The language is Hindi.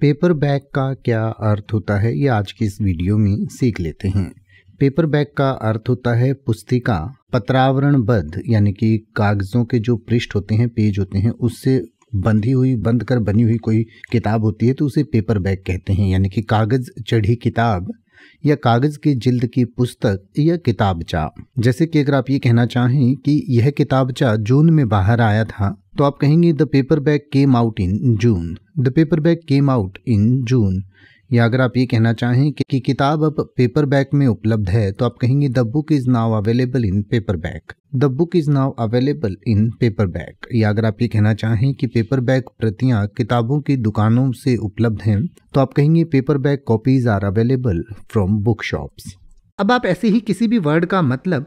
पेपर बैग का क्या अर्थ होता है ये आज की इस वीडियो में सीख लेते हैं पेपर बैग का अर्थ होता है पुस्तिका पत्रावरणबद्ध यानी कि कागजों के जो पृष्ठ होते हैं पेज होते हैं उससे बंधी हुई बंद कर बनी हुई कोई किताब होती है तो उसे पेपर बैग कहते हैं यानी कि कागज चढ़ी किताब या कागज की जिल्द की पुस्तक या किताबचा जैसे कि अगर आप ये कहना चाहें कि यह किताबचा जून में बाहर आया था तो आप कहेंगे the paper bag came out in June the paper bag came out in June या अगर आप ये कहना चाहें कि, कि किताब अब पेपर बैग में उपलब्ध है तो आप कहेंगे the book is now available in paper bag the book is now available in paper bag या अगर आप ये कहना चाहें कि पेपर बैग प्रतियां किताबों की दुकानों से उपलब्ध हैं तो आप कहेंगे paper bag copies are available from book shops अब आप ऐसे ही किसी भी वर्ड का मतलब